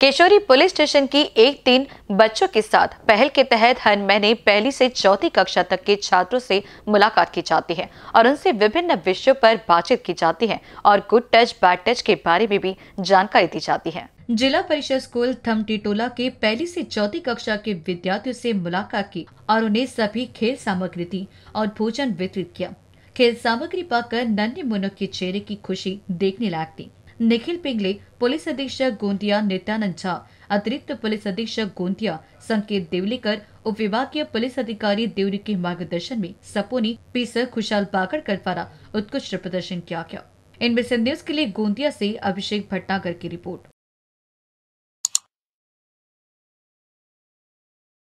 Keshori police station की एक तीन बच्चों के साथ पहल के तहत हर महीने पहली से चौथी कक्षा तक के छात्रों से मुलाकात की जाती है और उनसे विभिन्न विषयों पर बातचीत की जाती है और गुड टच बैड टच के बारे में भी जानकारी दी जाती है जिला परिषद स्कूल थमटी टोला के पहली से चौथी कक्षा के विद्यार्थियों से मुलाकात की और उन्हें सभी खेल सामग्री दी और भोजन वितरित किया खेल सामग्री पाकर नन्हे मुनक के चेहरे की खुशी देखने लायक थी निखिल पिंगले पुलिस अधीक्षक गोंदिया नित्यानंद झा अतिरिक्त पुलिस अधीक्षक गोंदिया संकेत देवलीकर उप विभागीय पुलिस अधिकारी देवरी के मार्गदर्शन में सपोनी पीसर खुशाल बागड़ कर द्वारा उत्कृष्ट प्रदर्शन किया गया इनमें से न्यूज के लिए गोंदिया से अभिषेक भटनागर की रिपोर्ट